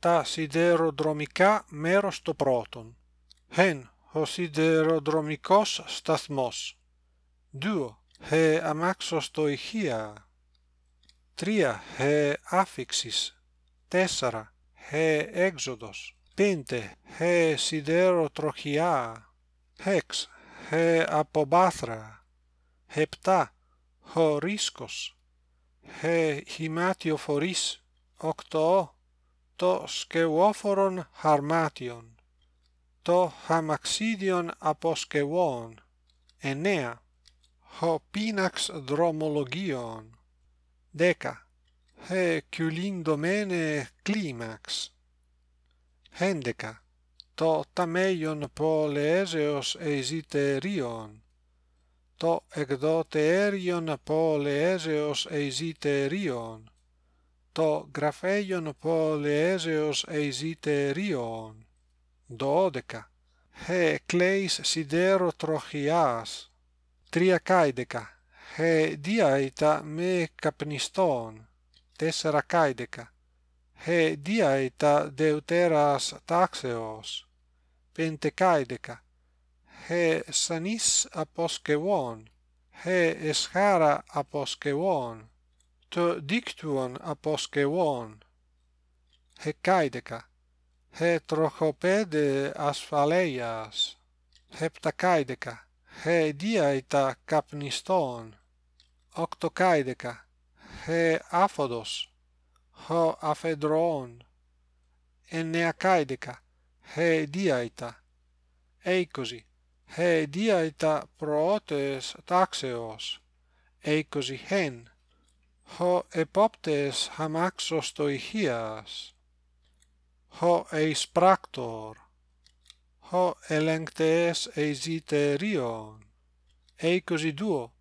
τα σιδεροδρομικά μέρος το πρώτον. 1. Ο σιδεροδρομικός σταθμός. 2. Ε ηχεία. 3. Ε άφηξης. 4. Ε έξοδος. 5. Ε σιδεροτροχιά. 6. Ε αποβάθρα. 7. Ο ρίσκος. Ε φορείς. 8 το σκευόφορον χαρμάτιον, το χαμαξίδιον αποσκευών, εννέα, ο πίναξ δρομολογιον. δέκα, ε κυλινδομένε κλίμαξ, έντεκα, το ταμέιον πολεέζεως εισιτερίον, το εκδοτεέριον πολεέζεως εισιτερίον, TO GRAFELLION POLEESEUS EISITE RION. DODECA. HE CLEIS SIDERO TROCHIAS. TRIACAEDECA. HE DIAITA ME CAPNISTON. TESERACAEDECA. HE DIAITA DEUTERAS TAXEOS. PENTECAEDECA. HE SANIS APOSCEVON. HE ESCHARA APOSCEVON. Tu dictuon aposcevon. He caideca. He trochopede asfaleias. Hepta caideca. He diaita capniston. Octo caideca. He afodos. Ho afedron. Ennea caideca. He diaita. Eicosi. He diaita prootes taxeos. Eicosi hen. ο επόπτες αμάξος το ηχείας, ο πράκτορ, ο ελεγκτές εισιτεριον είκοσι δύο,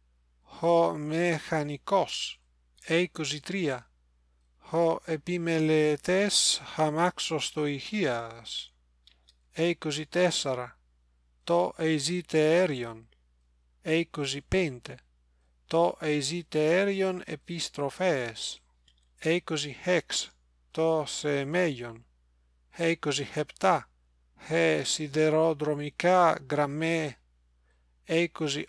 ο μεχανικός, είκοσι τρία, ο επιμελετές αμάξος το ηχείας, είκοσι τέσσερα, το εἰσίτεριον, είκοσι πέντε, το εισιτέριον επιστροφές, χέξ, το σεμέγιον, χεπτά, χε σιδεροδρομικά γραμμέ,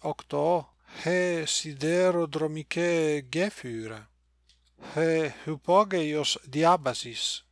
οκτώ χε σιδεροδρομικέ γέφυρα, χε υπόγειος διάβασης,